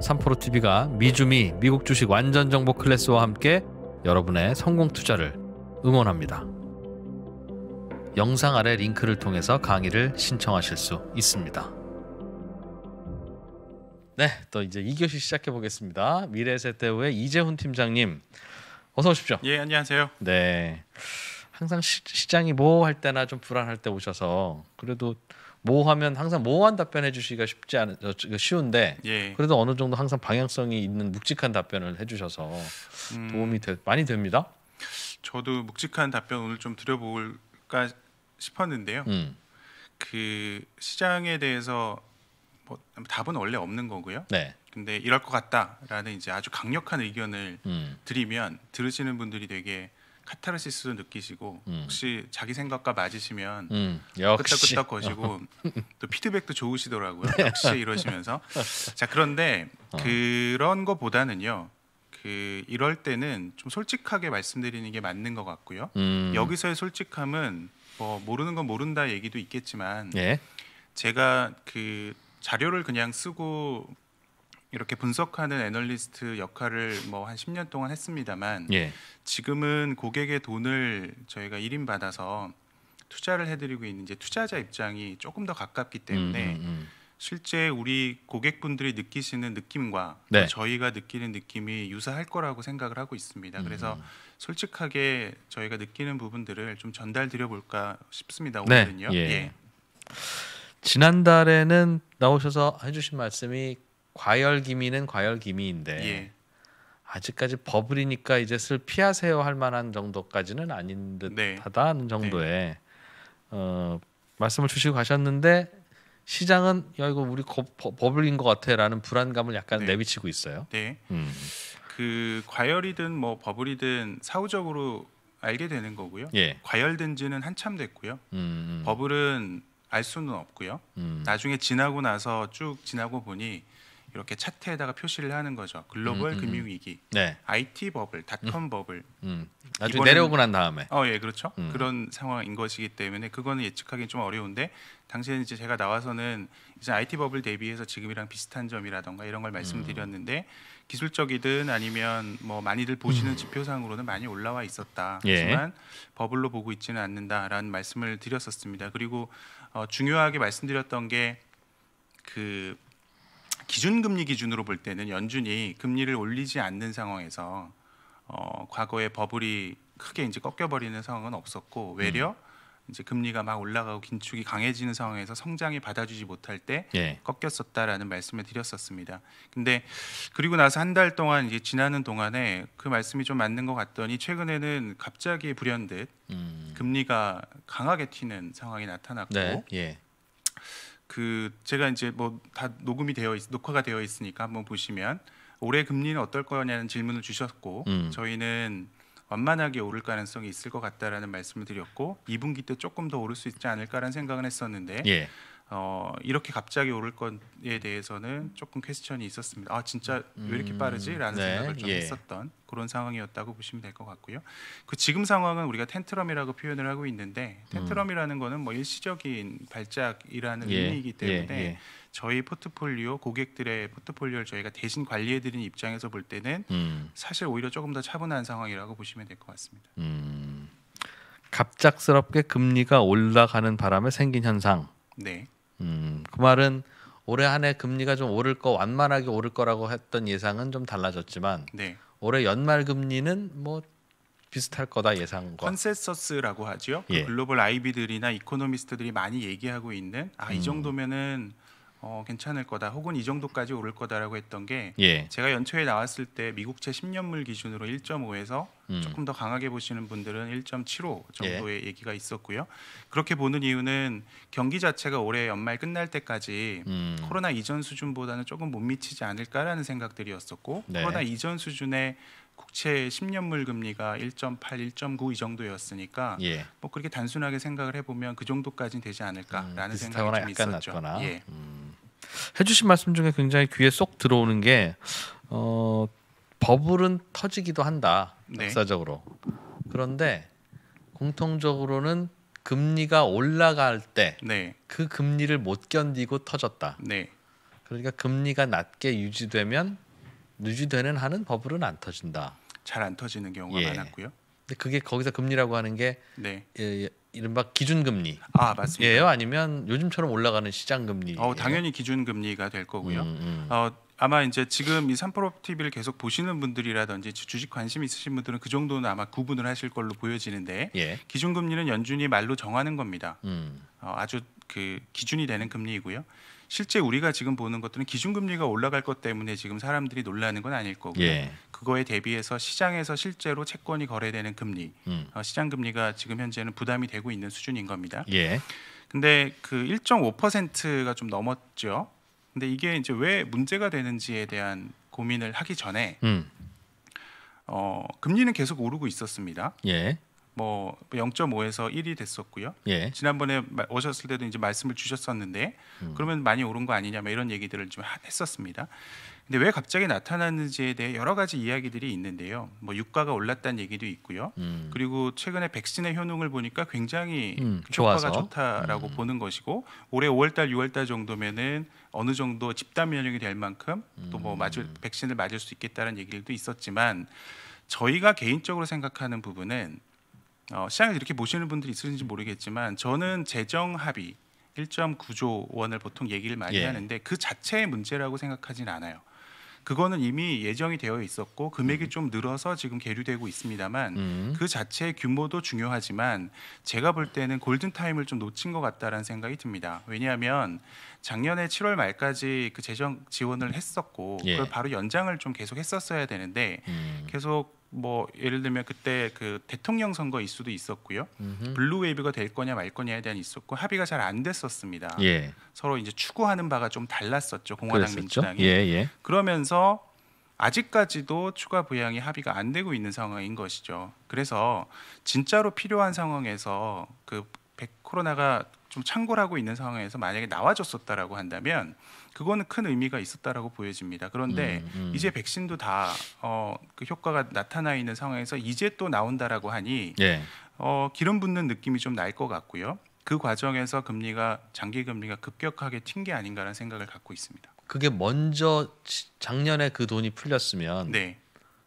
삼프로TV가 미주미 미국 주식 완전 정보 클래스와 함께 여러분의 성공 투자를 응원합니다. 영상 아래 링크를 통해서 강의를 신청하실 수 있습니다. 네, 또 이제 2교시 시작해 보겠습니다. 미래세대우의 이재훈 팀장님, 어서 오십시오. 예, 안녕하세요. 네, 항상 시, 장이 뭐 할 때나 좀 불안할 때 오셔서 그래도 모호하면 항상 모호한 답변해 주시기가 쉽지 않은 어, 그 쉬운데 예. 그래도 어느 정도 항상 방향성이 있는 묵직한 답변을 해주셔서 음, 도움이 되, 많이 됩니다. 저도 묵직한 답변 오늘 좀 드려볼까 싶었는데요. 음. 그 시장에 대해서 뭐 답은 원래 없는 거고요. 네. 근데 이럴 것 같다라는 이제 아주 강력한 의견을 음. 드리면 들으시는 분들이 되게 카타르시스도 느끼시고 음. 혹시 자기 생각과 맞으시면 음. 끄떡끄떡 거시고 어. 또 피드백도 좋으시더라고요. 역시 이러시면서 자 그런데 어. 그런 거보다는요. 그 이럴 때는 좀 솔직하게 말씀드리는 게 맞는 것 같고요. 음. 여기서의 솔직함은 뭐 모르는 건 모른다 얘기도 있겠지만 예? 제가 그 자료를 그냥 쓰고 이렇게 분석하는 애널리스트 역할을 뭐 한 10년 동안 했습니다만 예. 지금은 고객의 돈을 저희가 1인 받아서 투자를 해드리고 있는 이제 투자자 입장이 조금 더 가깝기 때문에 음, 음, 음. 실제 우리 고객분들이 느끼시는 느낌과 네. 저희가 느끼는 느낌이 유사할 거라고 생각을 하고 있습니다. 그래서 음. 솔직하게 저희가 느끼는 부분들을 좀 전달드려 볼까 싶습니다. 네. 오늘은요. 네. 예. 예. 지난달에는 나오셔서 해주신 말씀이 과열 기미는 과열 기미인데 예. 아직까지 버블이니까 이제 슬 피하세요 할 만한 정도까지는 아닌 듯하다는 네. 정도의 네. 어, 말씀을 주시고 가셨는데 시장은 야 이거 우리 거, 버, 버블인 것 같아라는 불안감을 약간 네. 내비치고 있어요. 네. 음. 그 과열이든 뭐 버블이든 사후적으로 알게 되는 거고요. 예. 과열된지는 한참 됐고요. 음, 음. 버블은 알 수는 없고요. 음. 나중에 지나고 나서 쭉 지나고 보니 이렇게 차트에다가 표시를 하는 거죠. 글로벌 음, 음, 음. 금융 위기, 네. IT 버블, 닷컴 음. 버블. 음. 나중 내려오고 난 다음에. 어, 예, 그렇죠. 음. 그런 상황인 것이기 때문에 그거는 예측하기는 좀 어려운데 당시에는 이제 제가 나와서는 이제 IT 버블 대비해서 지금이랑 비슷한 점이라던가 이런 걸 말씀드렸는데 기술적이든 아니면 뭐 많이들 보시는 지표상으로는 많이 올라와 있었다. 하지만 예. 버블로 보고 있지는 않는다라는 말씀을 드렸었습니다. 그리고 어, 중요하게 말씀드렸던 게그 기준금리 기준으로 볼 때는 연준이 금리를 올리지 않는 상황에서 어, 과거에 버블이 크게 이제 꺾여버리는 상황은 없었고 외려 음. 이제 금리가 막 올라가고 긴축이 강해지는 상황에서 성장이 받아주지 못할 때 예. 꺾였었다라는 말씀을 드렸었습니다. 근데 그리고 나서 한 달 동안 이제 지나는 동안에 그 말씀이 좀 맞는 것 같더니 최근에는 갑자기 불현듯 음. 금리가 강하게 튀는 상황이 나타났고 네. 예. 그 제가 이제 뭐 다 녹음이 되어 있, 녹화가 되어 있으니까 한번 보시면 올해 금리는 어떨 거냐는 질문을 주셨고 음. 저희는 완만하게 오를 가능성이 있을 것 같다라는 말씀을 드렸고 2분기 때 조금 더 오를 수 있지 않을까라는 생각을 했었는데 예. 어, 이렇게 갑자기 오를 건에 대해서는 조금 퀘스천이 있었습니다. 아 진짜 왜 이렇게 음, 빠르지?라는 음, 네, 생각을 좀 예. 했었던 그런 상황이었다고 보시면 될 것 같고요. 그 지금 상황은 우리가 텐트럼이라고 표현을 하고 있는데 음. 텐트럼이라는 거는 뭐 일시적인 발작이라는 예, 의미이기 예, 때문에 예, 저희 포트폴리오 고객들의 포트폴리오를 저희가 대신 관리해드리는 입장에서 볼 때는 음. 사실 오히려 조금 더 차분한 상황이라고 보시면 될 것 같습니다. 음, 갑작스럽게 금리가 올라가는 바람에 생긴 현상. 네. 음, 그 말은 올해 한 해 금리가 좀 오를 거 완만하게 오를 거라고 했던 예상은 좀 달라졌지만 네. 올해 연말 금리는 뭐 비슷할 거다 예상과 컨센서스라고 하죠. 그 예. 글로벌 아이비들이나 이코노미스트들이 많이 얘기하고 있는 아이 음. 정도면은 어, 괜찮을 거다 혹은 이 정도까지 오를 거다라고 했던 게 예. 제가 연초에 나왔을 때 미국채 10년물 기준으로 1.5에서 음. 조금 더 강하게 보시는 분들은 1.75 정도의 예. 얘기가 있었고요. 그렇게 보는 이유는 경기 자체가 올해 연말 끝날 때까지 음. 코로나 이전 수준보다는 조금 못 미치지 않을까라는 생각들이었었고 네. 코로나 이전 수준의 국채 10년물 금리가 1.8, 1.9이 정도였으니까 예. 뭐 그렇게 단순하게 생각을 해보면 그 정도까지는 되지 않을까라는 음, 생각이 좀 있었죠. 낮거나. 예. 음. 해주신 말씀 중에 굉장히 귀에 쏙 들어오는 게 어, 버블은 터지기도 한다 네. 역사적으로. 네. 그런데 공통적으로는 금리가 올라갈 때그 네. 그 금리를 못 견디고 터졌다. 네. 그러니까 금리가 낮게 유지되면 누지되는 한은 버블은 안 터진다. 잘 안 터지는 경우가 예. 많았고요. 근데 그게 거기서 금리라고 하는 게 네. 예, 예, 이른바 기준금리. 아 맞습니다. 예요 아니면 요즘처럼 올라가는 시장금리. 어 당연히 기준금리가 될 거고요. 음, 음. 어, 아마 이제 지금 이 삼프로 TV를 계속 보시는 분들이라든지 주식 관심 있으신 분들은 그 정도는 아마 구분을 하실 걸로 보여지는데 예. 기준금리는 연준이 말로 정하는 겁니다. 음. 어, 아주 그 기준이 되는 금리이고요. 실제 우리가 지금 보는 것들은 기준금리가 올라갈 것 때문에 지금 사람들이 놀라는 건 아닐 거고 예. 그거에 대비해서 시장에서 실제로 채권이 거래되는 금리, 음. 어, 시장 금리가 지금 현재는 부담이 되고 있는 수준인 겁니다. 예. 근데 그 1.5%가 좀 넘었죠. 근데 이게 이제 왜 문제가 되는지에 대한 고민을 하기 전에 음. 어, 금리는 계속 오르고 있었습니다. 예. 뭐 0.5에서 1이 됐었고요. 예. 지난번에 오셨을 때도 이제 말씀을 주셨었는데 음. 그러면 많이 오른 거 아니냐 뭐 이런 얘기들을 좀 했었습니다. 근데 왜 갑자기 나타났는지에 대해 여러 가지 이야기들이 있는데요. 뭐 유가가 올랐다는 얘기도 있고요. 음. 그리고 최근에 백신의 효능을 보니까 굉장히 음, 효과가 좋다라고 음. 보는 것이고 올해 5월달, 6월달 정도면은 어느 정도 집단 면역이 될 만큼 또뭐 음. 맞을 백신을 맞을 수 있겠다는 얘기도 있었지만 저희가 개인적으로 생각하는 부분은 어, 시장에 이렇게 보시는 분들이 있으신지 모르겠지만 저는 재정 합의 1.9조 원을 보통 얘기를 많이 예. 하는데 그 자체의 문제라고 생각하진 않아요. 그거는 이미 예정이 되어 있었고 금액이 음. 좀 늘어서 지금 계류되고 있습니다만 음. 그 자체의 규모도 중요하지만 제가 볼 때는 골든 타임을 좀 놓친 것 같다라는 생각이 듭니다. 왜냐하면 작년에 7월 말까지 그 재정 지원을 했었고 예. 그걸 바로 연장을 좀 계속 했었어야 되는데 음. 계속 뭐 예를 들면 그때 그 대통령 선거 이슈도 있었고요. 음흠. 블루웨이브가 될 거냐 말 거냐에 대한 있었고 합의가 잘 안 됐었습니다. 예. 서로 이제 추구하는 바가 좀 달랐었죠. 공화당 민주당이. 예, 예. 그러면서 아직까지도 추가 부양이 합의가 안 되고 있는 상황인 것이죠. 그래서 진짜로 필요한 상황에서 그 백, 코로나가 좀 창궐하고 있는 상황에서 만약에 나와줬었다라고 한다면 그거는 큰 의미가 있었다라고 보여집니다. 그런데 음, 음. 이제 백신도 다그 어 그 효과가 나타나 있는 상황에서 이제 또 나온다라고 하니 예. 어, 기름 붓는 느낌이 좀 날 것 같고요. 그 과정에서 금리가 장기 금리가 급격하게 튄 게 아닌가라는 생각을 갖고 있습니다. 그게 먼저 작년에 그 돈이 풀렸으면 네.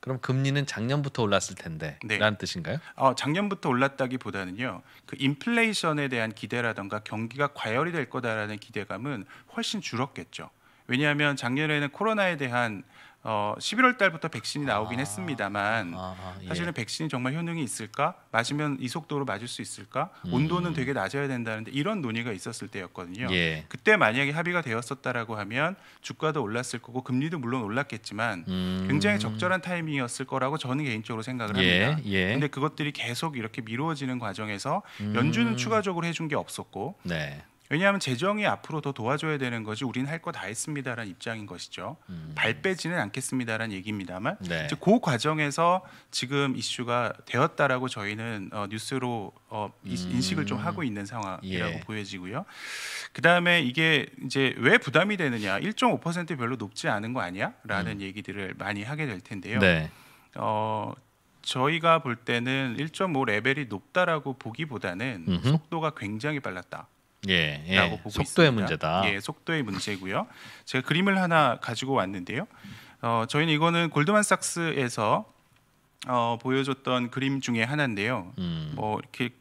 그럼 금리는 작년부터 올랐을 텐데 네. 라는 뜻인가요? 어, 작년부터 올랐다기보다는요. 그 인플레이션에 대한 기대라던가 경기가 과열이 될 거다라는 기대감은 훨씬 줄었겠죠. 왜냐하면 작년에는 코로나에 대한 어, 11월 달부터 백신이 나오긴 아, 했습니다만 아, 아, 예. 사실은 백신이 정말 효능이 있을까? 맞으면 이 속도로 맞을 수 있을까? 음. 온도는 되게 낮아야 된다는데 이런 논의가 있었을 때였거든요. 예. 그때 만약에 합의가 되었었다라고 하면 주가도 올랐을 거고 금리도 물론 올랐겠지만 음. 굉장히 적절한 타이밍이었을 거라고 저는 개인적으로 생각을 예, 합니다. 예. 예. 데 그것들이 계속 이렇게 미루어지는 과정에서 음. 연준은 추가적으로 해준 게 없었고 네. 왜냐하면 재정이 앞으로 더 도와줘야 되는 거지 우리는할 거 다 했습니다라는 입장인 것이죠. 음. 발 빼지는 않겠습니다라는 얘기입니다만 네. 이제 그 과정에서 지금 이슈가 되었다라고 저희는 어, 뉴스로 어, 음. 인식을 좀 하고 있는 상황이라고 예. 보여지고요. 그다음에 이게 이제 왜 부담이 되느냐 1.5% 별로 높지 않은 거 아니야?라는 음. 얘기들을 많이 하게 될 텐데요. 네. 어, 저희가 볼 때는 1.5 레벨이 높다라고 보기보다는 음흠. 속도가 굉장히 빨랐다. 예, 예. 라고 보고 속도의 있습니다. 문제다. 예, 속도의 문제고요. 제가 그림을 하나 가지고 왔는데요. 어, 저희는 이거는 골드만삭스에서 어, 보여줬던 그림 중에 하나인데요. 음. 뭐 이렇게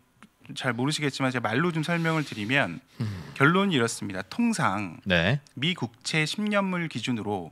잘 모르시겠지만 제가 말로 좀 설명을 드리면 음. 결론이 이렇습니다. 통상 네. 미 국채 10년물 기준으로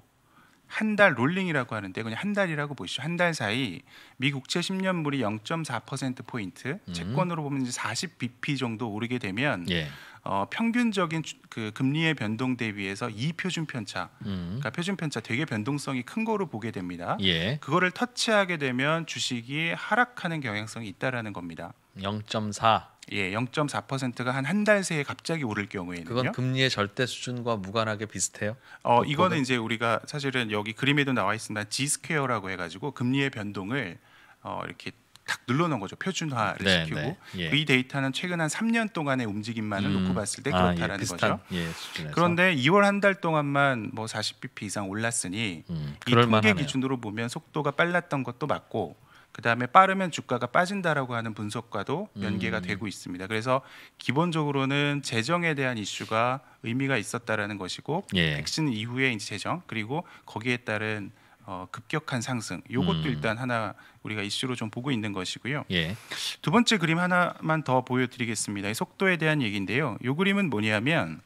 한 달 롤링이라고 하는데 그냥 한 달이라고 보시죠. 한 달 사이 미 국채 10년물이 0.4% 포인트, 음. 채권으로 보면 이제 40 bp 정도 오르게 되면 예. 어, 평균적인 그 금리의 변동 대비해서 이 표준 편차, 음. 그러니까 표준 편차 되게 변동성이 큰 거로 보게 됩니다. 예. 그거를 터치하게 되면 주식이 하락하는 경향성이 있다라는 겁니다. 0.4. 예, 0.4%가 한 한 달 새에 갑자기 오를 경우에는요. 그건 금리의 절대 수준과 무관하게 비슷해요. 어, 그 이거는 이제 우리가 사실은 여기 그림에도 나와 있습니다. G 스퀘어라고 해 가지고 금리의 변동을 어, 이렇게 딱 눌러놓은 거죠. 표준화를 네, 시키고 네. 예. 그 이 데이터는 최근 한 3년 동안의 움직임만을 음. 놓고 봤을 때 그렇다라는 아, 예, 거죠. 예, 그런데 2월 한 달 동안만 뭐 40bp 이상 올랐으니 음, 이 통계 기준으로 보면 속도가 빨랐던 것도 맞고 그다음에 빠르면 주가가 빠진다라고 하는 분석과도 음. 연계가 음. 되고 있습니다. 그래서 기본적으로는 재정에 대한 이슈가 의미가 있었다라는 것이고 예. 백신 이후에 이제 재정 그리고 거기에 따른 어, 급격한 상승. 요것도 음. 일단 하나 우리가 이슈로 좀 보고 있는 것이고요. 예. 두 번째 그림 하나만 더 보여드리겠습니다. 속도에 대한 얘기인데요. 요 그림은 뭐냐면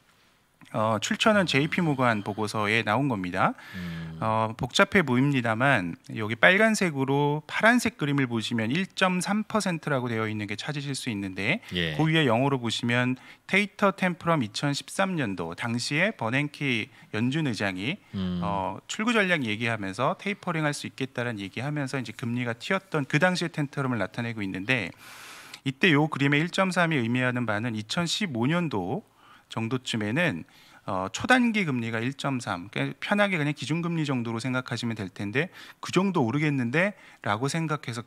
어, 출처는 JP 무관 보고서에 나온 겁니다. 음. 어, 복잡해 보입니다만 여기 빨간색으로 파란색 그림을 보시면 1.3%라고 되어 있는 게 찾으실 수 있는데 예. 그 위에 영어로 보시면 테이터 템프럼 2013년도 당시에 버냉키 연준 의장이 음. 어, 출구 전략 얘기하면서 테이퍼링 할 수 있겠다는 라 얘기하면서 이제 금리가 튀었던 그 당시의 텐트럼을 나타내고 있는데 이때 요 그림의 1.3이 의미하는 바는 2015년도 정도쯤에는 어, 초단기 금리가 1.3 그러니까 편하게 그냥 기준금리 정도로 생각하시면 될 텐데 그 정도 오르겠는데라고 생각해서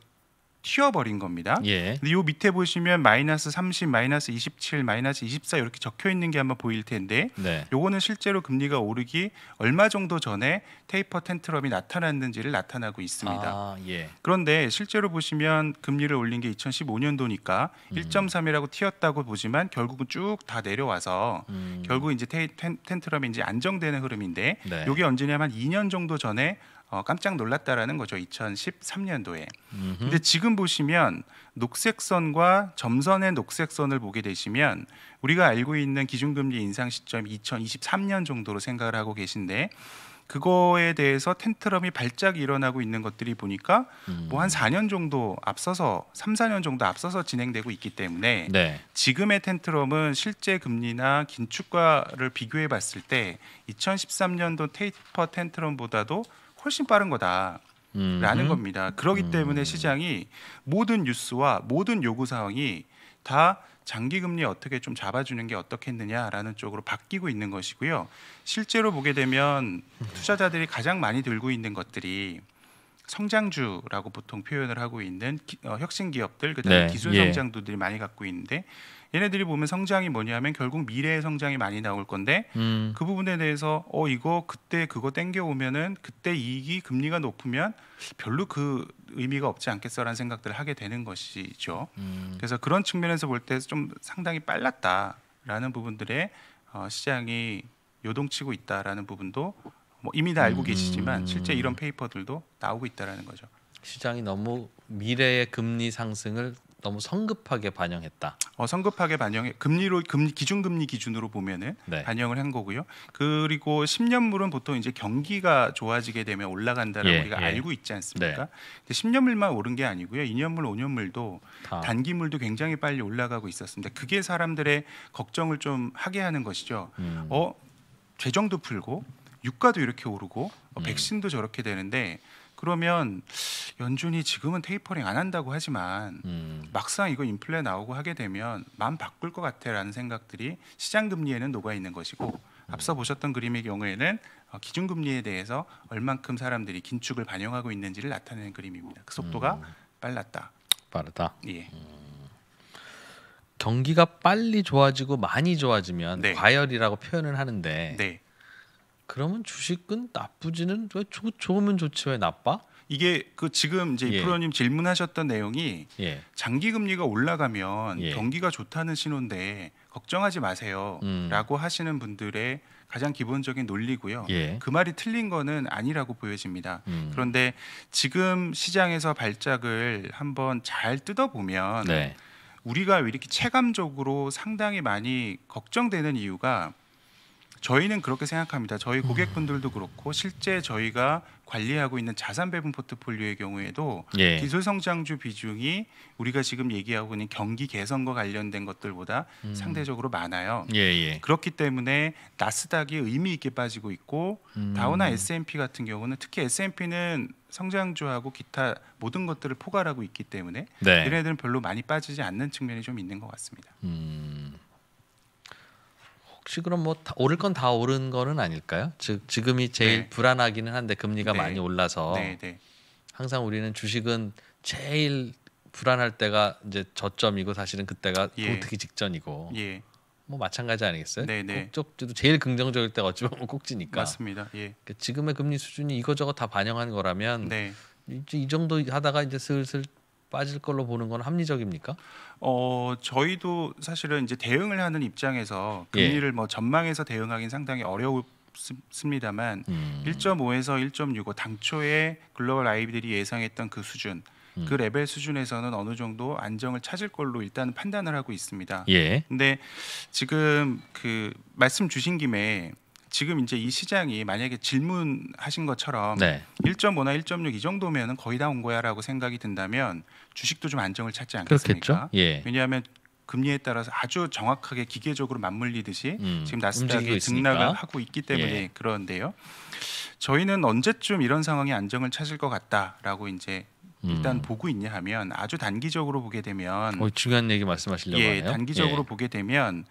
튀어버린 겁니다. 예. 근데 요 밑에 보시면 마이너스 30, 마이너스 27, 마이너스 24 이렇게 적혀 있는 게 한번 보일 텐데 네. 요거는 실제로 금리가 오르기 얼마 정도 전에 테이퍼 텐트럼이 나타났는지를 나타나고 있습니다. 아, 예. 그런데 실제로 보시면 금리를 올린 게 2015년도니까 음. 1.3이라고 튀었다고 보지만 결국은 쭉 다 내려와서 음. 결국 이제 텐, 텐트럼이 이제 안정되는 흐름인데 네. 요게 언제냐면 2년 정도 전에 어, 깜짝 놀랐다라는 거죠. 2013년도에. 음흠. 근데 지금 보시면 녹색선과 점선의 녹색선을 보게 되시면 우리가 알고 있는 기준금리 인상 시점 2023년 정도로 생각을 하고 계신데 그거에 대해서 텐트럼이 발작 일어나고 있는 것들이 보니까 음. 뭐한 4년 정도 앞서서 3, 4년 정도 앞서서 진행되고 있기 때문에 네. 지금의 텐트럼은 실제 금리나 긴축과를 비교해 봤을 때 2013년도 테이퍼 텐트럼보다도 훨씬 빠른 거다. 라는 겁니다. 그러기 음. 때문에 시장이 모든 뉴스와 모든 요구 사항이 다 장기 금리 어떻게 좀 잡아주는 게 어떻겠느냐라는 쪽으로 바뀌고 있는 것이고요. 실제로 보게 되면 네. 투자자들이 가장 많이 들고 있는 것들이 성장주라고 보통 표현을 하고 있는 기, 어, 혁신 기업들 그다음에 네. 기술 예. 성장도들이 예. 많이 갖고 있는데 얘네들이 보면 성장이 뭐냐면 결국 미래의 성장이 많이 나올 건데 음. 그 부분에 대해서 어 이거 그때 그거 땡겨 오면은 그때 이익이 금리가 높으면 별로 그 의미가 없지 않겠어라는 생각들을 하게 되는 것이죠. 음. 그래서 그런 측면에서 볼 때 좀 상당히 빨랐다라는 부분들의 어, 시장이 요동치고 있다라는 부분도 뭐 이미 다 알고 계시지만 음. 실제 이런 페이퍼들도 나오고 있다라는 거죠. 시장이 너무 미래의 금리 상승을 너무 성급하게 반영했다. 어, 성급하게 반영해 금리로 금리 기준 금리 기준으로 보면은 네. 반영을 한 거고요. 그리고 10년물은 보통 이제 경기가 좋아지게 되면 올라간다는 예, 우리가 예. 알고 있지 않습니까? 네. 10년물만 오른 게 아니고요. 2년물, 5년물도 다. 단기물도 굉장히 빨리 올라가고 있었습니다. 그게 사람들의 걱정을 좀 하게 하는 것이죠. 음. 어, 재정도 풀고 유가도 이렇게 오르고 음. 백신도 저렇게 되는데 그러면 연준이 지금은 테이퍼링 안 한다고 하지만 음. 막상 이거 인플레 나오고 하게 되면 마음 바꿀 것 같아라는 생각들이 시장 금리에는 녹아 있는 것이고 음. 앞서 보셨던 그림의 경우에는 어, 기준 금리에 대해서 얼만큼 사람들이 긴축을 반영하고 있는지를 나타내는 그림입니다. 그 속도가 음. 빨랐다. 빠르다. 예. 음. 경기가 빨리 좋아지고 많이 좋아지면 네. 과열이라고 표현을 하는데 네. 그러면 주식은 나쁘지는 왜 좋, 좋으면 좋지 왜 나빠? 이게 그 지금 이제 예. 프로님 질문하셨던 내용이 예. 장기 금리가 올라가면 예. 경기가 좋다는 신호인데 걱정하지 마세요라고 음. 하시는 분들의 가장 기본적인 논리고요. 예. 그 말이 틀린 거는 아니라고 보여집니다. 음. 그런데 지금 시장에서 발작을 한번 잘 뜯어보면 네. 우리가 이렇게 체감적으로 상당히 많이 걱정되는 이유가 저희는 그렇게 생각합니다. 저희 음. 고객분들도 그렇고 실제 저희가 관리하고 있는 자산 배분 포트폴리오의 경우에도 예. 기술 성장주 비중이 우리가 지금 얘기하고 있는 경기 개선과 관련된 것들보다 음. 상대적으로 많아요. 예예. 예. 그렇기 때문에 나스닥이 의미 있게 빠지고 있고 음. 다우나 S&P 같은 경우는 특히 S&P는 성장주하고 기타 모든 것들을 포괄하고 있기 때문에 네. 얘네들은 별로 많이 빠지지 않는 측면이 좀 있는 것 같습니다. 음. 혹시 그럼 뭐 오를 건 다 오른 거는 아닐까요? 즉 지금이 제일 네. 불안하기는 한데 금리가 네. 많이 올라서 네, 네. 항상 우리는 주식은 제일 불안할 때가 이제 저점이고 사실은 그때가 예. 도특이 직전이고 예. 뭐 마찬가지 아니겠어요? 네, 네. 꼭지도 제일 긍정적일 때가 어찌 보면 꼭지니까 맞습니다. 예. 그러니까 지금의 금리 수준이 이거저거 다 반영한 거라면 이 정도 하다가 이제 슬슬 빠질 걸로 보는 건 합리적입니까? 어 저희도 사실은 이제 대응을 하는 입장에서 예. 금리를 예. 뭐 전망해서 대응하기는 상당히 어려울 습니다만 음. 1.5에서 1.65 당초에 글로벌 IB들이 예상했던 그 수준 그 음. 그 레벨 수준에서는 어느 정도 안정을 찾을 걸로 일단 판단을 하고 있습니다. 예. 근데 지금 그 말씀 주신 김에 지금 이제 이 시장이 만약에 질문하신 것처럼 네. 1.5나 1.6 이정도면 거의 다 온 거야라고 생각이 든다면 주식도 좀 안정을 찾지 않겠습니까? 예. 왜냐하면 금리에 따라서 아주 정확하게 기계적으로 맞물리듯이 음, 지금 나스닥이 등락을 하고 있기 예. 때문에 예. 그런데요. 저희는 언제쯤 이런 상황이 안정을 찾을 것 같다라고 이제 일단 음. 보고 있냐 하면 아주 단기적으로 보게 되면 어, 중요한 얘기 말씀하시려고 예, 하네요. 단기적으로 예. 보게 되면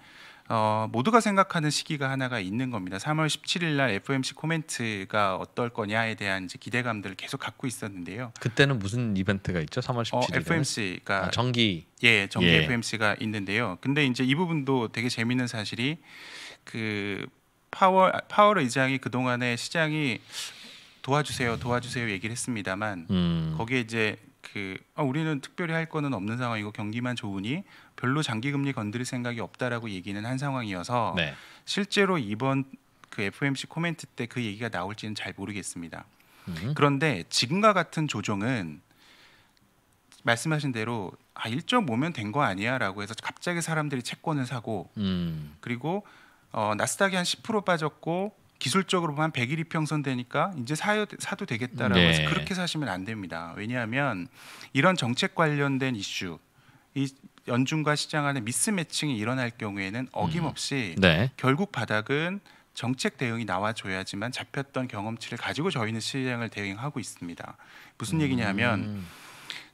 어, 모두가 생각하는 시기가 하나가 있는 겁니다. 3월 17일 날 FOMC 코멘트가 어떨 거냐에 대한 이제 기대감들을 계속 갖고 있었는데요. 그때는 무슨 이벤트가 있죠? 3월 17일 어, f m c 가 아, 정기 예, 정기 예. FOMC가 있는데요. 근데 이제 이 부분도 되게 재미있는 사실이 그 파월 파월 의장이 그 동안에 시장이 도와주세요, 도와주세요 얘기를 했습니다만 음. 거기에 이제 그 아, 우리는 특별히 할 거는 없는 상황이고 경기만 좋으니 별로 장기 금리 건드릴 생각이 없다라고 얘기는 한 상황이어서 네. 실제로 이번 그 FOMC 코멘트 때 그 얘기가 나올지는 잘 모르겠습니다. 음. 그런데 지금과 같은 조정은 말씀하신 대로 아 일정 5면된 거 아니야라고 해서 갑자기 사람들이 채권을 사고 음. 그리고 어, 나스닥이 한 10% 빠졌고 기술적으로 보면 100일 이평선 되니까 이제 사요, 사도 되겠다라고 네. 해서 그렇게 사시면 안 됩니다. 왜냐하면 이런 정책 관련된 이슈 이 연준과 시장 안에 미스매칭이 일어날 경우에는 어김없이 음. 네. 결국 바닥은 정책 대응이 나와줘야지만 잡혔던 경험치를 가지고 저희는 시장을 대응하고 있습니다. 무슨 얘기냐면 음.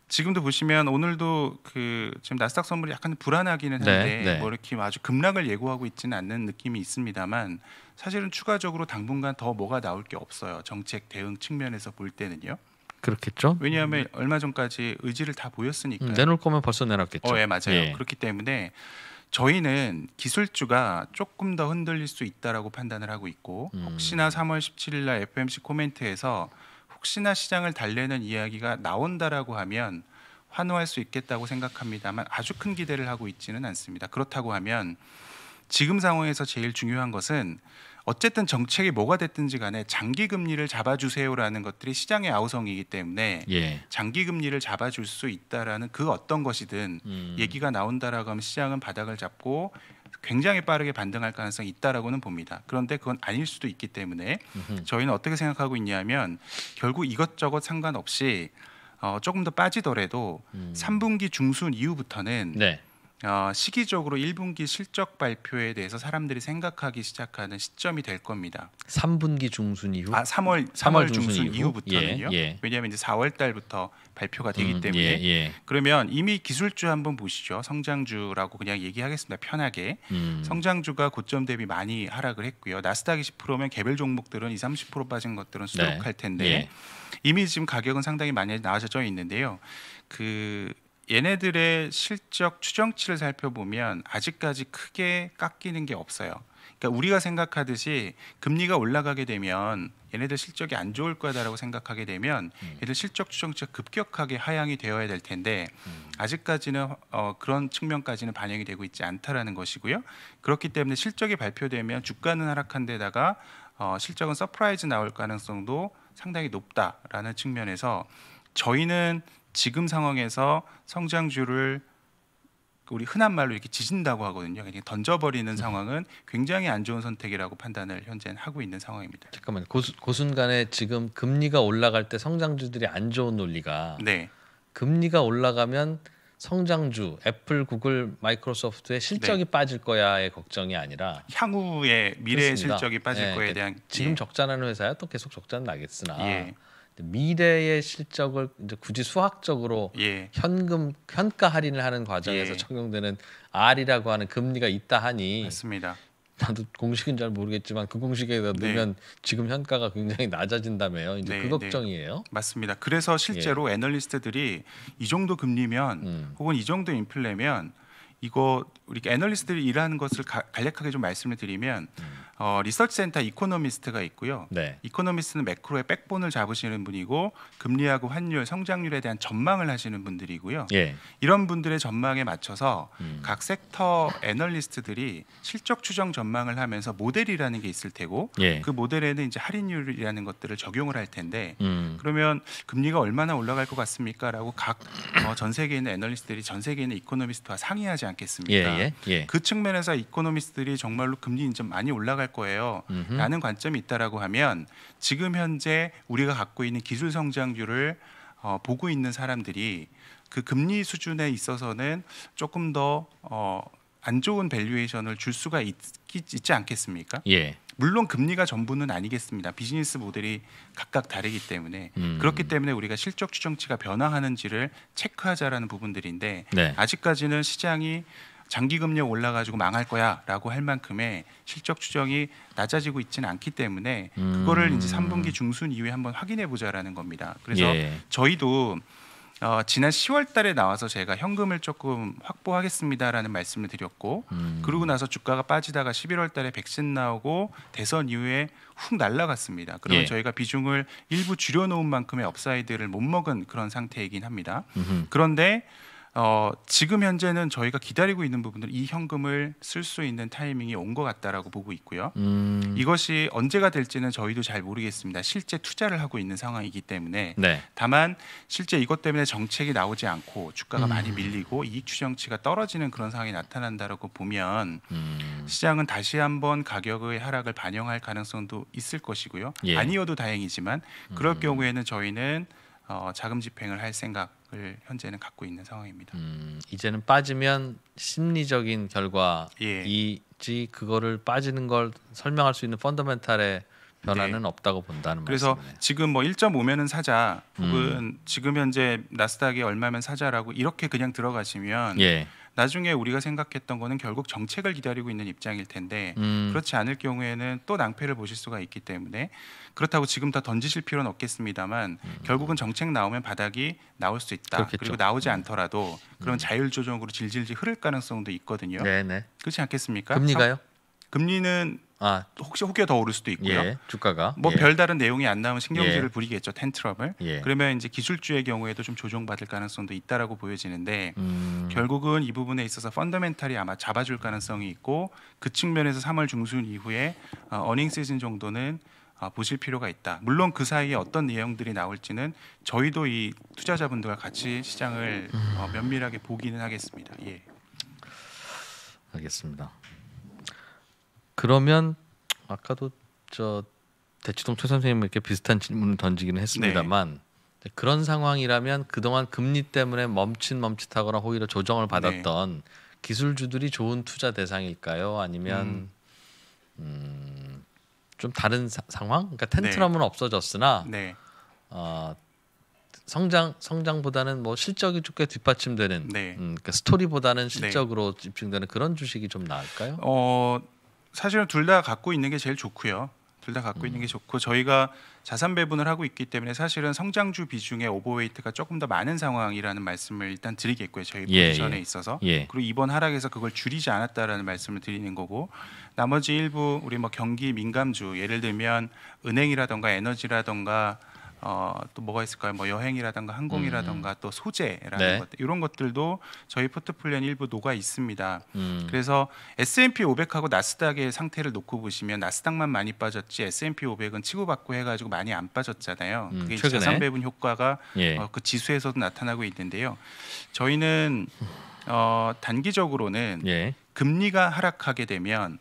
지금도 보시면 오늘도 그 지금 나스닥 선물이 약간 불안하기는 네, 한데 네, 네. 뭐 이렇게 아주 급락을 예고하고 있지는 않는 느낌이 있습니다만 사실은 추가적으로 당분간 더 뭐가 나올 게 없어요. 정책 대응 측면에서 볼 때는요. 그렇겠죠. 왜냐하면 음. 얼마 전까지 의지를 다 보였으니까. 음, 내놓을 거면 벌써 내놨겠죠. 어, 예, 맞아요. 예. 그렇기 때문에 저희는 기술주가 조금 더 흔들릴 수 있다라고 판단을 하고 있고 음. 혹시나 3월 17일 날 FMC 코멘트에서 혹시나 시장을 달래는 이야기가 나온다라고 하면 환호할 수 있겠다고 생각합니다만 아주 큰 기대를 하고 있지는 않습니다. 그렇다고 하면 지금 상황에서 제일 중요한 것은 어쨌든 정책이 뭐가 됐든지 간에 장기 금리를 잡아주세요라는 것들이 시장의 아우성이기 때문에 예. 장기 금리를 잡아줄 수 있다라는 그 어떤 것이든 음. 얘기가 나온다라고 하면 시장은 바닥을 잡고 굉장히 빠르게 반등할 가능성이 있다라고는 봅니다. 그런데 그건 아닐 수도 있기 때문에 음흠. 저희는 어떻게 생각하고 있냐면 결국 이것저것 상관없이 어, 조금 더 빠지더라도 음. 3분기 중순 이후부터는 네. 어, 시기적으로 1분기 실적 발표에 대해서 사람들이 생각하기 시작하는 시점이 될 겁니다. 3분기 중순 이후? 아, 3월 3월, 3월 중순, 이후? 부터는요 예, 예. 왜냐하면 이제 4월 달부터 발표가 되기 음, 때문에 예, 예, 그러면 이미 기술주 한번 보시죠. 성장주라고 그냥 얘기하겠습니다. 편하게 음. 성장주가 고점 대비 많이 하락을 했고요. 나스닥이 10%면 개별 종목들은 2, 30% 빠진 것들은 네. 수록할 텐데 예. 이미 지금 가격은 상당히 많이 낮아져 있는데요. 그 얘네들의 실적 추정치를 살펴보면 아직까지 크게 깎이는 게 없어요. 그러니까 우리가 생각하듯이 금리가 올라가게 되면 얘네들 실적이 안 좋을 거다라고 생각하게 되면 음. 얘들 실적 추정치가 급격하게 하향이 되어야 될 텐데 음. 아직까지는 어, 그런 측면까지는 반영이 되고 있지 않다라는 것이고요. 그렇기 때문에 실적이 발표되면 주가는 하락한 데다가 어, 실적은 서프라이즈 나올 가능성도 상당히 높다라는 측면에서 저희는 지금 상황에서 성장주를 우리 흔한 말로 이렇게 지진다고 하거든요. 그냥 그러니까 던져버리는 음. 상황은 굉장히 안 좋은 선택이라고 판단을 현재 하고 있는 상황입니다. 잠깐만, 그, 그 순간에 지금 금리가 올라갈 때 성장주들이 안 좋은 논리가 네. 금리가 올라가면 성장주 애플, 구글, 마이크로소프트의 실적이 네. 빠질 거야의 걱정이 아니라 향후의 미래의 그렇습니다. 실적이 빠질 네, 거에 그러니까 대한 지금 예. 적자라는 회사야 또 계속 적자는 나겠으나. 예. 미래의 실적을 이제 굳이 수학적으로 예. 현금 현가 할인을 하는 과정에서 예. 적용되는 R이라고 하는 금리가 있다 하니 맞습니다. 나도 공식은 잘 모르겠지만 그공식에 넣으면 네. 지금 현가가 굉장히 낮아진다며요. 이제 네, 그 네. 걱정이에요. 네. 맞습니다. 그래서 실제로 예. 애널리스트들이 이 정도 금리면 음. 혹은 이 정도 인플레면 이거 우리 애널리스트들이 일하는 것을 가, 간략하게 좀 말씀을 드리면 음. 어, 리서치 센터 이코노미스트가 있고요. 네. 이코노미스트는 매크로의 백본을 잡으시는 분이고 금리하고 환율, 성장률에 대한 전망을 하시는 분들이고요. 예. 이런 분들의 전망에 맞춰서 음. 각 섹터 애널리스트들이 실적 추정 전망을 하면서 모델이라는 게 있을 테고 예. 그 모델에는 이제 할인율이라는 것들을 적용을 할 텐데 음. 그러면 금리가 얼마나 올라갈 것 같습니까라고 각전 어, 세계에 있는 애널리스트들이 전 세계에 있는 이코노미스트와 상의하지 않 않겠습니까? 예, 예, 예. 그 측면에서 이코노미스트들이 정말로 금리 인점 많이 올라갈 거예요. 음흠. 라는 관점이 있다라고 하면 지금 현재 우리가 갖고 있는 기술 성장률을 어, 보고 있는 사람들이 그 금리 수준에 있어서는 조금 더 어, 안 좋은 밸류에이션을 줄 수가 있, 지 않겠습니까? 예. 물론 금리가 전부는 아니겠습니다. 비즈니스 모델이 각각 다르기 때문에 음. 그렇기 때문에 우리가 실적 추정치가 변화하는지를 체크하자라는 부분들인데 네. 아직까지는 시장이 장기 금리 올라가지고 망할 거야라고 할 만큼의 실적 추정이 낮아지고 있지는 않기 때문에 음. 그거를 이제 3분기 중순 이후에 한번 확인해 보자라는 겁니다. 그래서 예. 저희도 어, 지난 10월 달에 나와서 제가 현금을 조금 확보하겠습니다라는 말씀을 드렸고 음. 그러고 나서 주가가 빠지다가 11월 달에 백신 나오고 대선 이후에 훅 날라갔습니다. 그러면 예. 저희가 비중을 일부 줄여놓은 만큼의 업사이드를 못 먹은 그런 상태이긴 합니다. 음흠. 그런데 어, 지금 현재는 저희가 기다리고 있는 부분들 이 현금을 쓸 수 있는 타이밍이 온 것 같다라고 보고 있고요. 음. 이것이 언제가 될지는 저희도 잘 모르겠습니다. 실제 투자를 하고 있는 상황이기 때문에 네. 다만 실제 이것 때문에 정책이 나오지 않고 주가가 음. 많이 밀리고 이익 추정치가 떨어지는 그런 상황이 나타난다라고 보면 음. 시장은 다시 한번 가격의 하락을 반영할 가능성도 있을 것이고요. 예. 아니어도 다행이지만 그럴 음. 경우에는 저희는 어, 자금 집행을 할 생각 생각을 현재는 갖고 있는 상황입니다. 음, 이제는 빠지면 심리적인 결과이지 예. 그거를 빠지는 걸 설명할 수 있는 펀더멘탈의 변화는 네. 없다고 본다는 그래서 말씀이네요. 지금 뭐 1.5면은 사자 음. 혹은 음. 지금 현재 나스닥이 얼마면 사자라고 이렇게 그냥 들어가시면 예. 나중에 우리가 생각했던 거는 결국 정책을 기다리고 있는 입장일 텐데 음. 그렇지 않을 경우에는 또 낭패를 보실 수가 있기 때문에 그렇다고 지금 다 던지실 필요는 없겠습니다만 음. 결국은 정책 나오면 바닥이 나올 수 있다. 그렇겠죠. 그리고 나오지 음. 않더라도 그런 음. 자율 조정으로 질질질 흐를 가능성도 있거든요. 네네. 그렇지 않겠습니까? 금리가요? 금리는 아, 혹시 혹여 더 오를 수도 있고요. 예, 주가가 뭐 예. 별다른 내용이 안 나오면 신경질을 예. 부리겠죠 텐트럼을. 예. 그러면 이제 기술주의 경우에도 좀 조정받을 가능성도 있다라고 보여지는데 음. 결국은 이 부분에 있어서 펀더멘탈이 아마 잡아줄 가능성이 있고 그 측면에서 3월 중순 이후에 어, 어닝 시즌 정도는 아, 보실 필요가 있다. 물론 그 사이에 어떤 내용들이 나올지는 저희도 이 투자자분들과 같이 시장을 음. 어, 면밀하게 보기는 하겠습니다. 예. 알겠습니다. 그러면 아까도 저 대치동 최 선생님께 비슷한 질문을 던지기는 했습니다만 네. 그런 상황이라면 그동안 금리 때문에 멈칫멈칫하거나 오히려 조정을 네. 받았던 네. 기술주들이 좋은 투자 대상일까요? 아니면 음. 음좀 다른 사, 상황? 그러니까 텐트럼은 네. 없어졌으나 네. 어, 성장 성장보다는 뭐 실적이 쭉꽤 뒷받침되는 네. 음, 그러니까 스토리보다는 실적으로 집중되는 그런 주식이 좀 나을까요? 어... 사실은 둘 다 갖고 있는 게 제일 좋고요. 둘 다 갖고 음. 있는 게 음. 좋고 저희가 자산 배분을 하고 있기 때문에 사실은 성장주 비중의 오버웨이트가 조금 더 많은 상황이라는 말씀을 일단 드리겠고요. 저희 예, 포지션에 예. 있어서. 예. 그리고 이번 하락에서 그걸 줄이지 않았다라는 말씀을 드리는 거고 나머지 일부 우리 뭐 경기 민감주 예를 들면 은행이라던가 에너지라던가 어, 또 뭐가 있을까요? 뭐 여행이라든가 항공이라든가 음. 또 소재라는 네. 것들 이런 것들도 저희 포트폴리오는 일부 녹아 있습니다. 음. 그래서 S&P 500하고 나스닥의 상태를 놓고 보시면 나스닥만 많이 빠졌지 S&P 500은 치고받고 해가지고 많이 안 빠졌잖아요. 음, 그게 최근에? 자산 배분 효과가 예. 어, 그 지수에서도 나타나고 있는데요. 저희는 어, 단기적으로는 예. 금리가 하락하게 되면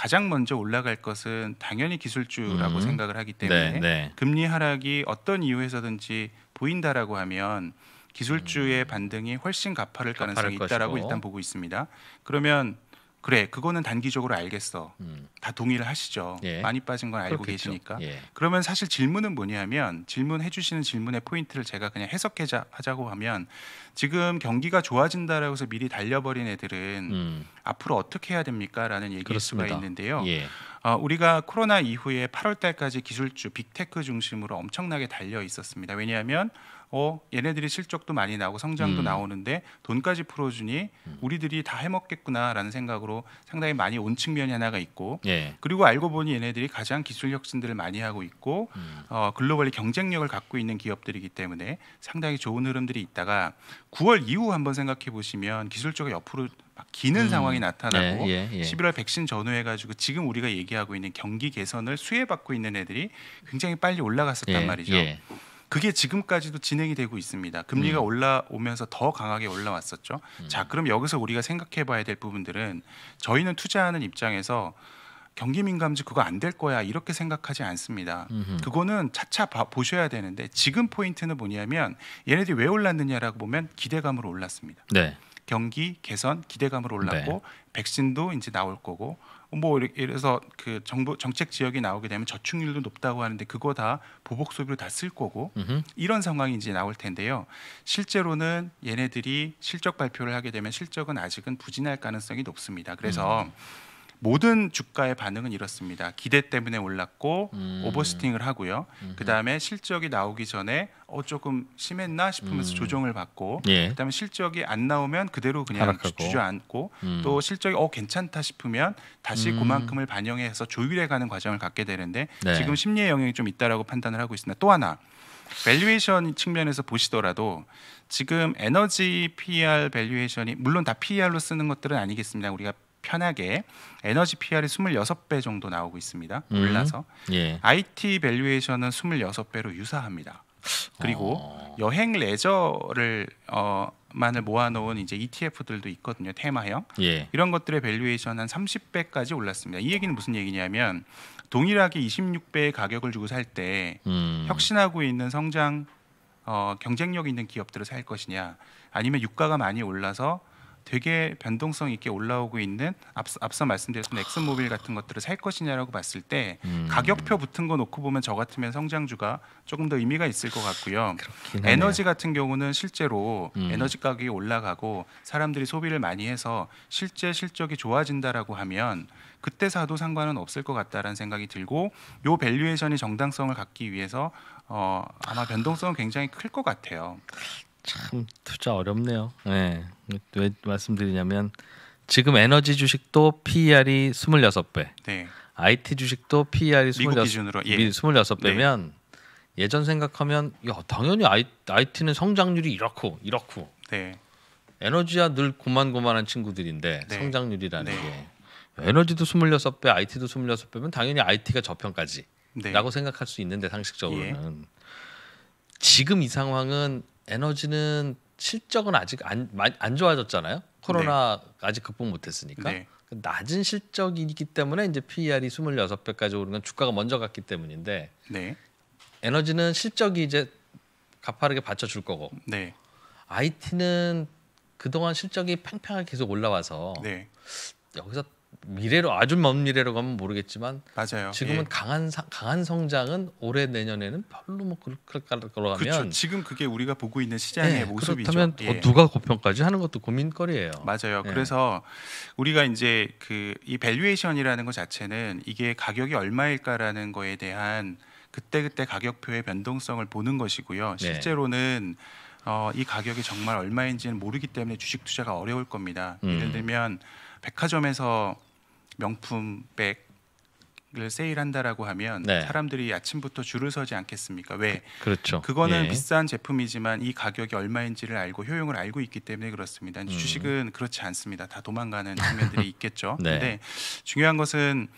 가장 먼저 올라갈 것은 당연히 기술주라고 음. 생각을 하기 네, 때문에 네, 네. 금리 하락이 어떤 이유에서든지 보인다라고 하면 기술주의 음. 반등이 훨씬 가파를 가능성이 있다라고 것이고. 일단 보고 있습니다. 그러면 그래 그거는 단기적으로 알겠어 음. 다 동의를 하시죠 예. 많이 빠진 건 알고 그렇겠죠. 계시니까 예. 그러면 사실 질문은 뭐냐면 질문해 주시는 질문의 포인트를 제가 그냥 해석하자고 하면 지금 경기가 좋아진다라고 해서 미리 달려버린 애들은 음. 앞으로 어떻게 해야 됩니까라는 얘기일 그렇습니다. 수가 있는데요 예. 어, 우리가 코로나 이후에 8월 달까지 기술주 빅테크 중심으로 엄청나게 달려 있었습니다 왜냐하면 어 얘네들이 실적도 많이 나고 오 성장도 음. 나오는데 돈까지 풀어주니 음. 우리들이 다 해먹겠구나라는 생각으로 상당히 많이 온 측면이 하나가 있고 예. 그리고 알고 보니 얘네들이 가장 기술 혁신들을 많이 하고 있고 음. 어, 글로벌의 경쟁력을 갖고 있는 기업들이기 때문에 상당히 좋은 흐름들이 있다가 9월 이후 한번 생각해 보시면 기술적으로 옆으로 기는 음. 상황이 나타나고 예, 예, 예. 11월 백신 전후해 가지고 지금 우리가 얘기하고 있는 경기 개선을 수혜받고 있는 애들이 굉장히 빨리 올라갔었단 예, 말이죠. 예. 그게 지금까지도 진행이 되고 있습니다. 금리가 음. 올라오면서 더 강하게 올라왔었죠. 음. 자, 그럼 여기서 우리가 생각해 봐야 될 부분들은 저희는 투자하는 입장에서 경기 민감지 그거 안 될 거야 이렇게 생각하지 않습니다. 음흠. 그거는 차차 봐, 보셔야 되는데 지금 포인트는 뭐냐면 얘네들이 왜 올랐느냐라고 보면 기대감으로 올랐습니다. 네. 경기 개선 기대감으로 올랐고 네. 백신도 이제 나올 거고 뭐 이래서 그 정부 정책 지역이 나오게 되면 저축률도 높다고 하는데 그거 다 보복 소비로 다 쓸 거고 으흠. 이런 상황이 이제 나올 텐데요. 실제로는 얘네들이 실적 발표를 하게 되면 실적은 아직은 부진할 가능성이 높습니다. 그래서 음. 모든 주가의 반응은 이렇습니다. 기대 때문에 올랐고 음. 오버스팅을 하고요. 음흠. 그다음에 실적이 나오기 전에 어 조금 심했나 싶으면서 음. 조정을 받고 예. 그다음에 실적이 안 나오면 그대로 그냥 하락하고. 주저앉고 음. 또 실적이 어 괜찮다 싶으면 다시 음. 그만큼을 반영해서 조율해 가는 과정을 갖게 되는데 네. 지금 심리의 영향이 좀 있다라고 판단을 하고 있습니다. 또 하나 밸류에이션 측면에서 보시더라도 지금 에너지 PR 밸류에이션이 물론 다 PER로 쓰는 것들은 아니겠습니다. 우리가 편하게 에너지 PR이 26배 정도 나오고 있습니다. 음. 올라서 예. IT 밸류에이션은 26배로 유사합니다. 그리고 어. 여행 레저를 어 만을 모아놓은 이제 ETF들도 있거든요 테마형 예. 이런 것들의 밸류에이션 은 30배까지 올랐습니다. 이 얘기는 무슨 얘기냐면 동일하게 26배의 가격을 주고 살때 음. 혁신하고 있는 성장 어, 경쟁력 있는 기업들을 살 것이냐 아니면 유가가 많이 올라서 되게 변동성 있게 올라오고 있는 앞서, 앞서 말씀드렸던 엑슨모빌 같은 것들을 살 것이냐라고 봤을 때 음. 가격표 붙은 거 놓고 보면 저 같으면 성장주가 조금 더 의미가 있을 것 같고요. 에너지 같은 경우는 실제로 음. 에너지 가격이 올라가고 사람들이 소비를 많이 해서 실제 실적이 좋아진다라고 하면 그때 사도 상관은 없을 것 같다라는 생각이 들고 요 밸류에이션이 정당성을 갖기 위해서 어, 아마 변동성은 굉장히 클 것 같아요. 참 투자 어렵네요. 네. 왜 말씀드리냐면 지금 에너지 주식도 PER이 26배. 네. IT 주식도 PER이 26, 미국 기준으로 예. 26배면 네. 예전 생각하면 야, 당연히 IT는 성장률이 이렇고 이렇고. 네. 에너지야 늘 고만고만한 친구들인데 네. 성장률이라는 네. 게 에너지도 26배, IT도 26배면 당연히 IT가 저평가지라고 네. 생각할 수 있는데 상식적으로는 예. 지금 이 상황은 에너지는 실적은 아직 안, 안 좋아졌잖아요. 코로나 네. 아직 극복 못했으니까. 네. 그 낮은 실적이기 때문에 이제 PER이 26배까지 오른 건 주가가 먼저 갔기 때문인데 네. 에너지는 실적이 이제 가파르게 받쳐줄 거고 네. IT는 그동안 실적이 팽팽하게 계속 올라와서 네. 여기서 미래로 아주 먼 미래로 가면 모르겠지만 맞아요. 지금은 예. 강한 강한 성장은 올해 내년에는 별로 뭐 그럴까라면 그렇죠. 지금 그게 우리가 보고 있는 시장의 예. 모습이죠. 그렇다면 예. 누가 고평까지 하는 것도 고민거리예요. 맞아요. 예. 그래서 우리가 이제 그이 밸류에이션이라는 것 자체는 이게 가격이 얼마일까라는 거에 대한 그때그때 가격표의 변동성을 보는 것이고요. 네. 실제로는 어, 이 가격이 정말 얼마인지는 모르기 때문에 주식 투자가 어려울 겁니다. 음. 예를 들면 백화점에서 명품백 을 세일한다라고 하면 네. 사람들이 아침부터 줄을 서지 않겠습니까? 왜? 그, 그렇죠. 그거는 예. 비싼 제품이지만 이 가격이 얼마인지를 알고 효용을 알고 있기 때문에 그렇습니다. 음. 주식은 그렇지 않습니다. 다 도망가는 측면들이 있겠죠. 네. 근데 중요한 것은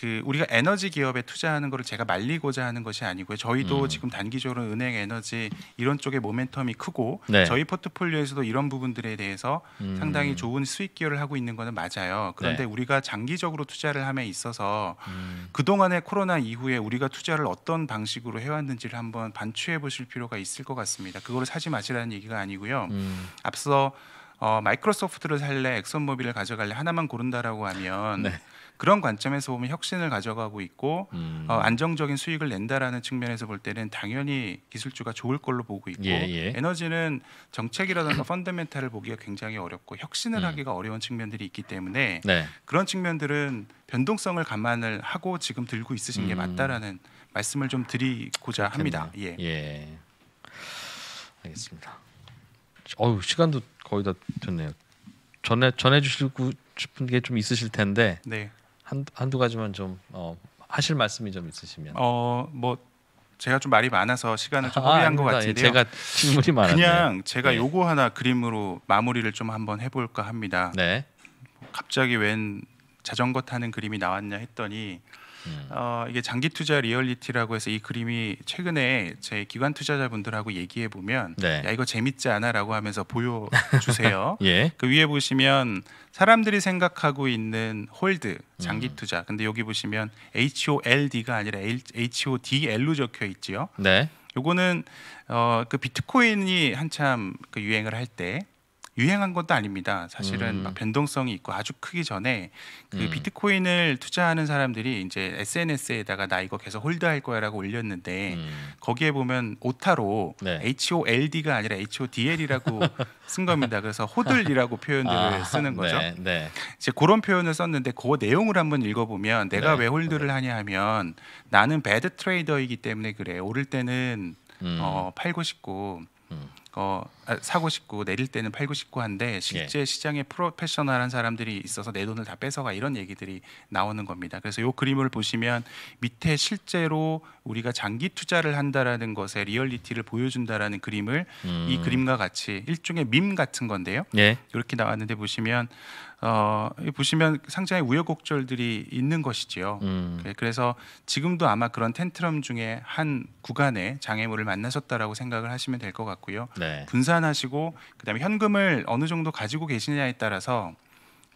그 우리가 에너지 기업에 투자하는 거를 제가 말리고자 하는 것이 아니고요. 저희도 음. 지금 단기적으로 은행 에너지 이런 쪽에 모멘텀이 크고 네. 저희 포트폴리오에서도 이런 부분들에 대해서 음. 상당히 좋은 수익 기여를 하고 있는 거는 맞아요. 그런데 네. 우리가 장기적으로 투자를 함에 있어서 음. 그동안의 코로나 이후에 우리가 투자를 어떤 방식으로 해왔는지를 한번 반추해 보실 필요가 있을 것 같습니다. 그거를 사지 마시라는 얘기가 아니고요. 음. 앞서 어, 마이크로소프트를 살래, 엑선모빌을 가져갈래 하나만 고른다라고 하면 네. 그런 관점에서 보면 혁신을 가져가고 있고 음. 어, 안정적인 수익을 낸다라는 측면에서 볼 때는 당연히 기술주가 좋을 걸로 보고 있고 예, 예. 에너지는 정책이라든가 펀더멘탈을 보기가 굉장히 어렵고 혁신을 음. 하기가 어려운 측면들이 있기 때문에 네. 그런 측면들은 변동성을 감안을 하고 지금 들고 있으신 음. 게 맞다라는 말씀을 좀 드리고자 합니다. 예. 예. 알겠습니다. 어우 시간도 거의 다 됐네요. 전해 전해 주시고 싶은 게 좀 있으실 텐데 네. 한, 한두 가지만 좀 어, 하실 말씀이 좀 있으시면. 어, 뭐 제가 좀 말이 많아서 시간을 좀 아, 허비한 아, 것 예, 같은데요. 제가 질문이 많아요. 그냥 제가 네. 요거 하나 그림으로 마무리를 좀 한번 해볼까 합니다. 네. 갑자기 웬 자전거 타는 그림이 나왔냐 했더니 음. 어, 이게 장기 투자 리얼리티라고 해서 이 그림이 최근에 제 기관 투자자분들하고 얘기해 보면 네. 야 이거 재밌지 않아라고 하면서 보여주세요. 예. 그 위에 보시면 사람들이 생각하고 있는 홀드 장기 음. 투자. 근데 여기 보시면 HOLD가 아니라 HODL로 적혀 있지요. 네. 요거는 어, 그 비트코인이 한참 그 유행을 할때 유행한 것도 아닙니다. 사실은 음. 막 변동성이 있고 아주 크기 전에 그 음. 비트코인을 투자하는 사람들이 이제 SNS에다가 나 이거 계속 홀드할 거야라고 올렸는데 음. 거기에 보면 오타로 네. HOLD가 아니라 HODL이라고 쓴 겁니다. 그래서 호들이라고 표현들을 아, 쓰는 거죠. 네, 네. 이제 그런 표현을 썼는데 그 내용을 한번 읽어보면 내가 네. 왜 홀드를 네. 하냐 하면 나는 배드 트레이더이기 때문에 그래. 오를 때는 음. 어, 팔고 싶고 음. 어, 아, 사고 싶고 내릴 때는 팔고 싶고 한데 실제 예. 시장에 프로페셔널한 사람들이 있어서 내 돈을 다 뺏어가 이런 얘기들이 나오는 겁니다. 그래서 요 그림을 보시면 밑에 실제로 우리가 장기 투자를 한다라는 것에 리얼리티를 보여준다라는 그림을 음. 이 그림과 같이 일종의 밈 같은 건데요. 예. 이렇게 나왔는데 보시면 어, 보시면 상장의 우여곡절들이 있는 것이지요. 음. 네, 그래서 지금도 아마 그런 텐트럼 중에 한 구간에 장애물을 만나셨다라고 생각을 하시면 될 것 같고요. 네. 네. 분산하시고 그다음에 현금을 어느 정도 가지고 계시냐에 따라서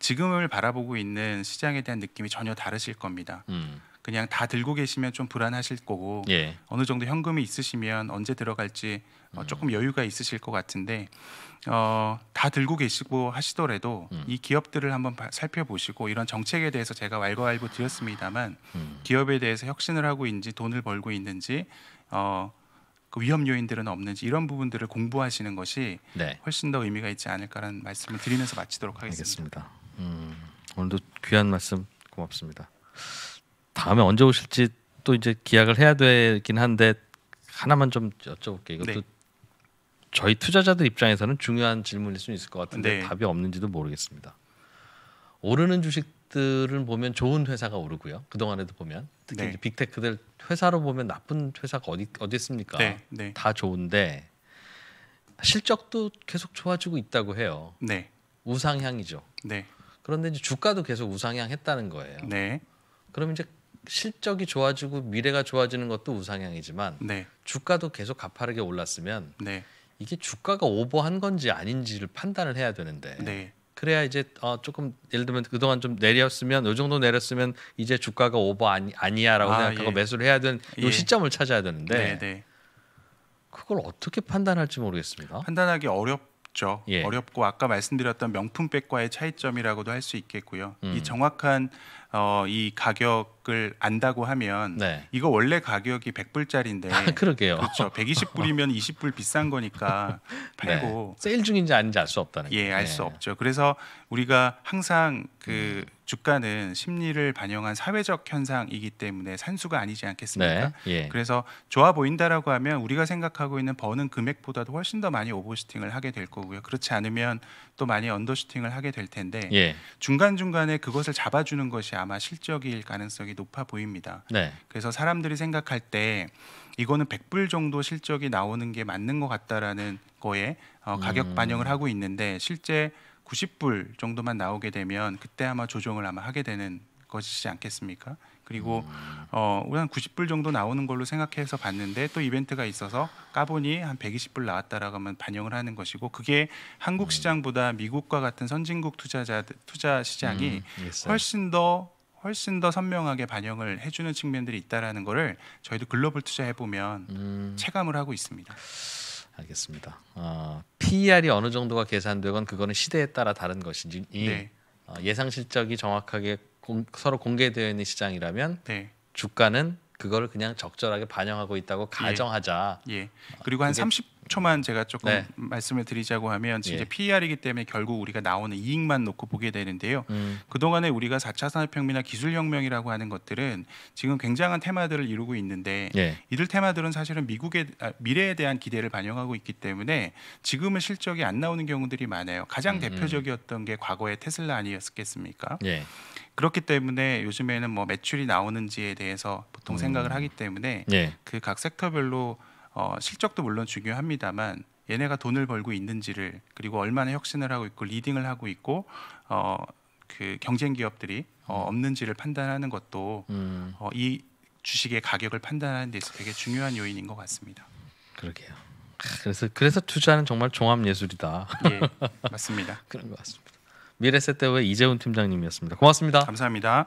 지금을 바라보고 있는 시장에 대한 느낌이 전혀 다르실 겁니다. 음. 그냥 다 들고 계시면 좀 불안하실 거고 예. 어느 정도 현금이 있으시면 언제 들어갈지 어, 음. 조금 여유가 있으실 것 같은데 어, 다 들고 계시고 하시더라도 음. 이 기업들을 한번 바, 살펴보시고 이런 정책에 대해서 제가 왈가왈부 드렸습니다만 음. 기업에 대해서 혁신을 하고 있는지 돈을 벌고 있는지 어, 그 위험 요인들은 없는지 이런 부분들을 공부하시는 것이 네. 훨씬 더 의미가 있지 않을까라는 말씀을 드리면서 마치도록 하겠습니다. 알겠습니다. 음, 오늘도 귀한 말씀 고맙습니다. 다음에 언제 오실지 또 이제 기약을 해야 되긴 한데 하나만 좀 여쭤볼게요. 이것도 네. 저희 투자자들 입장에서는 중요한 질문일 수 있을 것 같은데 네. 답이 없는지도 모르겠습니다. 오르는 주식들을 보면 좋은 회사가 오르고요. 그동안에도 보면 특히 네. 빅테크들 회사로 보면 나쁜 회사가 어디 어디 있습니까? 네, 네. 다 좋은데 실적도 계속 좋아지고 있다고 해요. 네. 우상향이죠. 네. 그런데 이제 주가도 계속 우상향했다는 거예요. 네. 그럼 이제 실적이 좋아지고 미래가 좋아지는 것도 우상향이지만 주가도 계속 가파르게 올랐으면 이게 주가가 오버한 건지 아닌지를 판단을 해야 되는데 그래야 이제 어 조금 예를 들면 그동안 좀 내렸으면 요 정도 내렸으면 이제 주가가 오버 아니, 아니야라고 아, 생각하고 예. 매수를 해야 되는 이 예. 시점을 찾아야 되는데 네네. 네. 그걸 어떻게 판단할지 모르겠습니다. 판단하기 어렵 어렵죠. 예. 어렵고 아까 말씀드렸던 명품백과의 차이점이라고도 할 수 있겠고요. 음. 이 정확한 어, 이 가격을 안다고 하면 네. 이거 원래 가격이 100불짜리인데 아, 그러게요. 그렇죠. 120불이면 20불 비싼 거니까 네. 팔고 네. 세일 중인지 아닌지 알 수 없다는 예, 알수 예. 없죠. 그래서 우리가 항상 그 음. 주가는 심리를 반영한 사회적 현상이기 때문에 산수가 아니지 않겠습니까? 네, 예. 그래서 좋아 보인다라고 하면 우리가 생각하고 있는 버는 금액보다도 훨씬 더 많이 오버슈팅을 하게 될 거고요. 그렇지 않으면 또 많이 언더슈팅을 하게 될 텐데 예. 중간 중간에 그것을 잡아주는 것이 아마 실적일 가능성이 높아 보입니다. 네. 그래서 사람들이 생각할 때 이거는 100불 정도 실적이 나오는 게 맞는 것 같다라는 거에 어, 가격 음. 반영을 하고 있는데 실제 90불 정도만 나오게 되면 그때 아마 조정을 아마 하게 되는 것이지 않겠습니까? 그리고 음. 어, 우선 90불 정도 나오는 걸로 생각해서 봤는데 또 이벤트가 있어서 까보니 한 120불 나왔다라고 하면 반영을 하는 것이고 그게 한국 음. 시장보다 미국과 같은 선진국 투자자 투자 시장이 음, 훨씬 더 훨씬 더 선명하게 반영을 해주는 측면들이 있다라는 거를 저희도 글로벌 투자해 보면 체감을 하고 있습니다. 알겠습니다. 어, PER이 어느 정도가 계산되건 그거는 시대에 따라 다른 것인지 네. 어, 예상 실적이 정확하게 공, 서로 공개되어 있는 시장이라면 네. 주가는 그걸 그냥 적절하게 반영하고 있다고 예. 가정하자. 예. 예. 그리고 한30% 어, 10초만 제가 조금 네. 말씀을 드리자고 하면 예. 이제 예. PER이기 때문에 결국 우리가 나오는 이익만 놓고 보게 되는데요. 음. 그동안에 우리가 4차 산업혁명이나 기술혁명이라고 하는 것들은 지금 굉장한 테마들을 이루고 있는데 예. 이들 테마들은 사실은 미국의 아, 미래에 대한 기대를 반영하고 있기 때문에 지금은 실적이 안 나오는 경우들이 많아요. 가장 음, 음. 대표적이었던 게 과거의 테슬라 아니었겠습니까? 예. 그렇기 때문에 요즘에는 뭐 매출이 나오는지에 대해서 보통 음. 생각을 하기 때문에 예. 그각 섹터별로 어, 실적도 물론 중요합니다만 얘네가 돈을 벌고 있는지를 그리고 얼마나 혁신을 하고 있고 리딩을 하고 있고 어, 그 경쟁 기업들이 어, 음. 없는지를 판단하는 것도 음. 어, 이 주식의 가격을 판단하는 데 있어 서 되게 중요한 요인인 것 같습니다. 그러게요. 아, 그래서 그래서 투자는 정말 종합 예술이다. 예, 맞습니다. 그런 것 같습니다. 미래세대의 이재훈 팀장님이었습니다. 고맙습니다. 감사합니다.